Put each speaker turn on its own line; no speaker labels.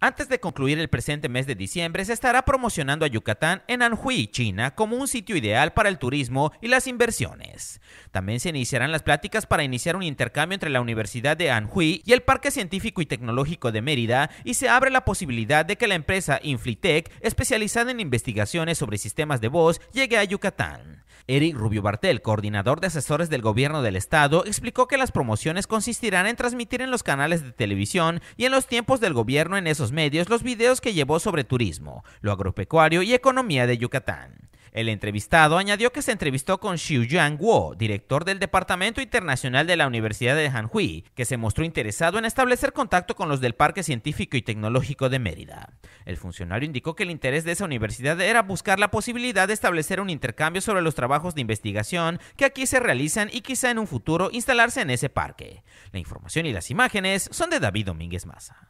Antes de concluir el presente mes de diciembre, se estará promocionando a Yucatán en Anhui, China, como un sitio ideal para el turismo y las inversiones. También se iniciarán las pláticas para iniciar un intercambio entre la Universidad de Anhui y el Parque Científico y Tecnológico de Mérida y se abre la posibilidad de que la empresa Inflitec, especializada en investigaciones sobre sistemas de voz, llegue a Yucatán. Eric Rubio Bartel, coordinador de asesores del gobierno del estado, explicó que las promociones consistirán en transmitir en los canales de televisión y en los tiempos del gobierno en esos medios los videos que llevó sobre turismo, lo agropecuario y economía de Yucatán. El entrevistado añadió que se entrevistó con Xiu Yuan Guo, director del Departamento Internacional de la Universidad de Hanhui, que se mostró interesado en establecer contacto con los del Parque Científico y Tecnológico de Mérida. El funcionario indicó que el interés de esa universidad era buscar la posibilidad de establecer un intercambio sobre los trabajos de investigación que aquí se realizan y quizá en un futuro instalarse en ese parque. La información y las imágenes son de David Domínguez Maza.